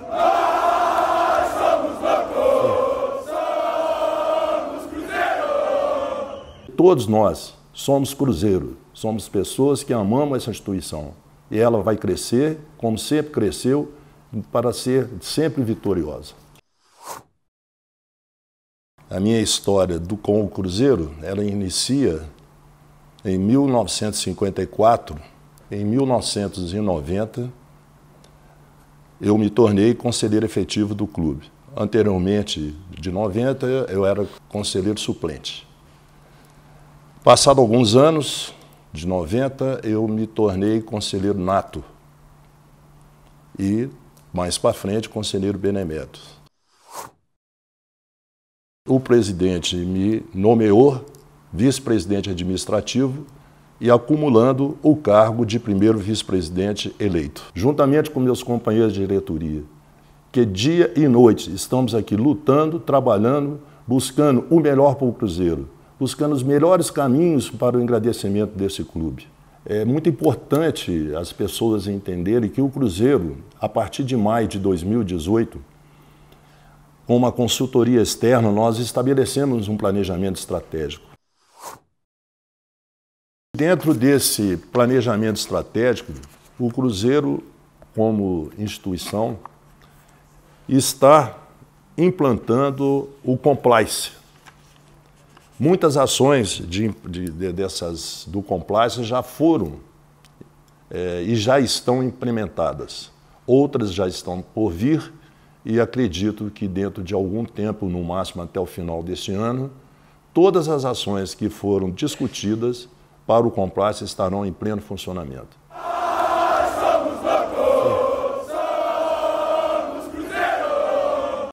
Nós somos somos cruzeiro. Todos nós somos cruzeiro, somos pessoas que amamos essa instituição. E ela vai crescer, como sempre cresceu, para ser sempre vitoriosa. A minha história do com o Cruzeiro, ela inicia em 1954, em 1990, eu me tornei conselheiro efetivo do clube. Anteriormente, de 90, eu era conselheiro suplente. Passado alguns anos, de 90, eu me tornei conselheiro nato. E, mais para frente, conselheiro benemérito. O presidente me nomeou vice-presidente administrativo e acumulando o cargo de primeiro vice-presidente eleito. Juntamente com meus companheiros de diretoria, que dia e noite estamos aqui lutando, trabalhando, buscando o melhor para o Cruzeiro, buscando os melhores caminhos para o engrandecimento desse clube. É muito importante as pessoas entenderem que o Cruzeiro, a partir de maio de 2018, com uma consultoria externa, nós estabelecemos um planejamento estratégico Dentro desse planejamento estratégico, o Cruzeiro, como instituição, está implantando o Complice. Muitas ações de, de, de, dessas, do Complice já foram é, e já estão implementadas. Outras já estão por vir e acredito que dentro de algum tempo, no máximo até o final deste ano, todas as ações que foram discutidas para o compliance estarão em pleno funcionamento.